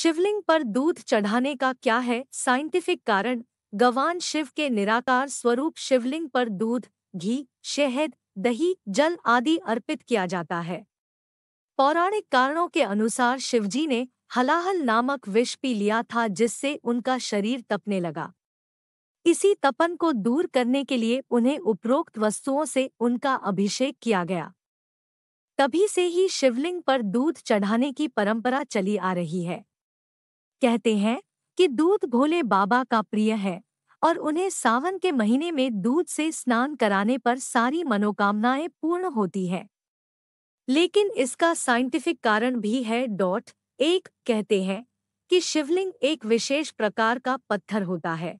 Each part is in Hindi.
शिवलिंग पर दूध चढ़ाने का क्या है साइंटिफिक कारण गवान शिव के निराकार स्वरूप शिवलिंग पर दूध घी शहद दही जल आदि अर्पित किया जाता है पौराणिक कारणों के अनुसार शिवजी ने हलाहल नामक विष पी लिया था जिससे उनका शरीर तपने लगा इसी तपन को दूर करने के लिए उन्हें उपरोक्त वस्तुओं से उनका अभिषेक किया गया तभी से ही शिवलिंग पर दूध चढ़ाने की परंपरा चली आ रही है कहते हैं कि दूध भोले बाबा का प्रिय है और उन्हें सावन के महीने में दूध से स्नान कराने पर सारी मनोकामनाएं पूर्ण होती है लेकिन इसका साइंटिफिक कारण भी है डॉट एक कहते हैं कि शिवलिंग एक विशेष प्रकार का पत्थर होता है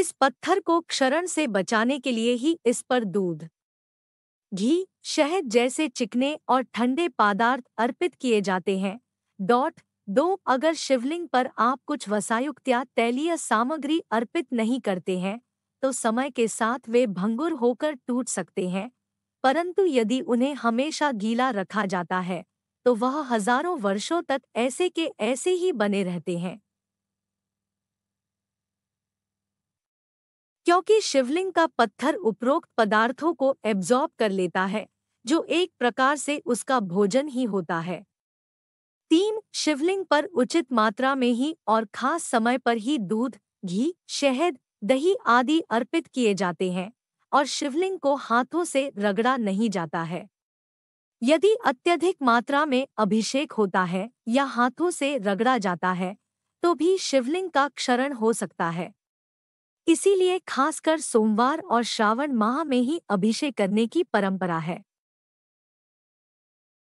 इस पत्थर को क्षरण से बचाने के लिए ही इस पर दूध घी शहद जैसे चिकने और ठंडे पदार्थ अर्पित किए जाते हैं डॉट दो अगर शिवलिंग पर आप कुछ वसायुक्त या तैलीय सामग्री अर्पित नहीं करते हैं तो समय के साथ वे भंगुर होकर टूट सकते हैं परंतु यदि उन्हें हमेशा गीला रखा जाता है तो वह हजारों वर्षों तक ऐसे के ऐसे ही बने रहते हैं क्योंकि शिवलिंग का पत्थर उपरोक्त पदार्थों को एब्जॉर्ब कर लेता है जो एक प्रकार से उसका भोजन ही होता है तीन शिवलिंग पर उचित मात्रा में ही और खास समय पर ही दूध घी शहद दही आदि अर्पित किए जाते हैं और शिवलिंग को हाथों से रगड़ा नहीं जाता है यदि अत्यधिक मात्रा में अभिषेक होता है या हाथों से रगड़ा जाता है तो भी शिवलिंग का क्षरण हो सकता है इसीलिए खासकर सोमवार और श्रावण माह में ही अभिषेक करने की परंपरा है